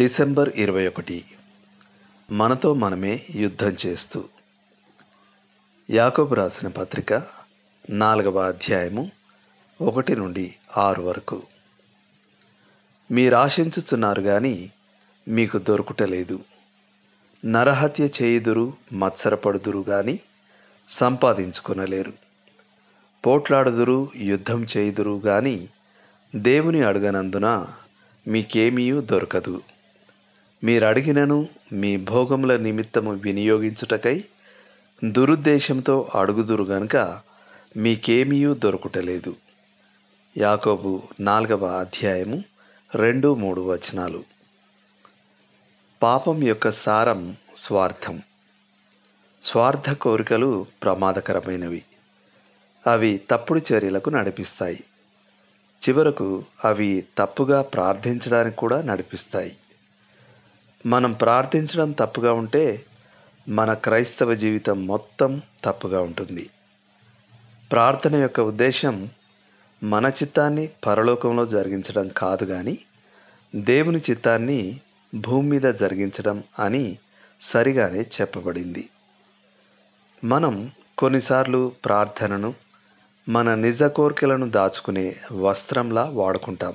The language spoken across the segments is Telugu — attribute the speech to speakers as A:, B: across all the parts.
A: డిసెంబర్ ఇరవై ఒకటి మనతో మనమే యుద్ధం చేస్తూ యాకోబు రాసిన పత్రిక నాలుగవ అధ్యాయము ఒకటి నుండి ఆరు వరకు మీరు ఆశించుచున్నారు కానీ మీకు దొరుకుటలేదు నరహత్య చేయుదురు మత్సరపడుదురు కానీ సంపాదించుకొనలేరు పోట్లాడుదురు యుద్ధం చేయుదురు కానీ దేవుని అడగనందున మీకేమీ దొరకదు మీరు అడిగినను మీ భోగముల నిమిత్తము వినియోగించుటకై దురుద్దేశంతో అడుగుదురు గనుక మీకేమీయూ దొరకుటలేదు యాకోబు నాలుగవ అధ్యాయము రెండు మూడు వచనాలు పాపం యొక్క సారం స్వార్థం స్వార్థ కోరికలు ప్రమాదకరమైనవి అవి తప్పుడు చర్యలకు నడిపిస్తాయి చివరకు అవి తప్పుగా ప్రార్థించడానికి కూడా నడిపిస్తాయి మనం ప్రార్థించడం తప్పుగా ఉంటే మన క్రైస్తవ జీవితం మొత్తం తప్పుగా ఉంటుంది ప్రార్థన యొక్క ఉద్దేశం మన చిత్తాన్ని పరలోకంలో జరిగించడం కాదు కానీ దేవుని చిత్తాన్ని భూమి మీద జరిగించడం అని సరిగానే చెప్పబడింది మనం కొన్నిసార్లు ప్రార్థనను మన నిజ కోరికలను దాచుకునే వస్త్రంలా వాడుకుంటాం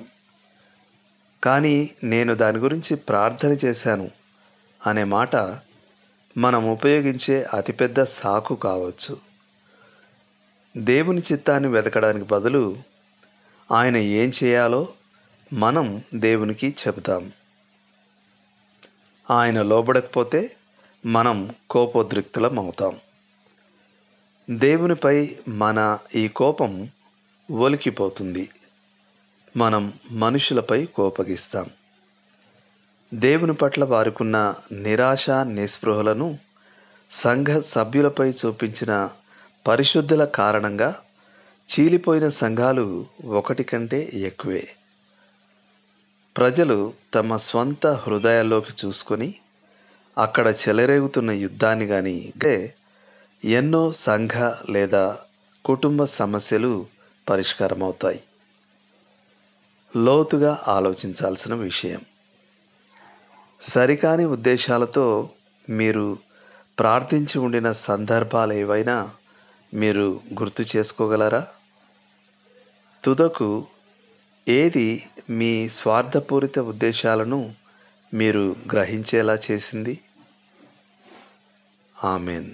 A: కానీ నేను దాని గురించి ప్రార్థన చేశాను అనే మాట మనం ఉపయోగించే అతిపెద్ద సాకు కావచ్చు దేవుని చిత్తాన్ని వెతకడానికి బదులు ఆయన ఏం చేయాలో మనం దేవునికి చెబుతాం ఆయన లోబడకపోతే మనం కోపోద్రిక్తులం అవుతాం దేవునిపై మన ఈ కోపం ఒలికిపోతుంది మనం మనుషులపై కోపగిస్తాం దేవుని పట్ల వారికున్న నిరాశ నిస్పృహలను సంఘ సభ్యులపై చూపించిన పరిశుద్ధుల కారణంగా చీలిపోయిన సంఘాలు ఒకటి కంటే ఎక్కువే ప్రజలు తమ స్వంత హృదయాల్లోకి చూసుకొని అక్కడ చెలరేగుతున్న యుద్ధాన్ని కానీ ఎన్నో సంఘ లేదా కుటుంబ సమస్యలు పరిష్కారమవుతాయి లోతుగా ఆలోచించాల్సిన విషయం సరికాని ఉద్దేశాలతో మీరు ప్రార్థించి ఉండిన సందర్భాలు ఏవైనా మీరు గుర్తు చేసుకోగలరా తుదకు ఏది మీ స్వార్థపూరిత ఉద్దేశాలను మీరు గ్రహించేలా చేసింది ఆమెన్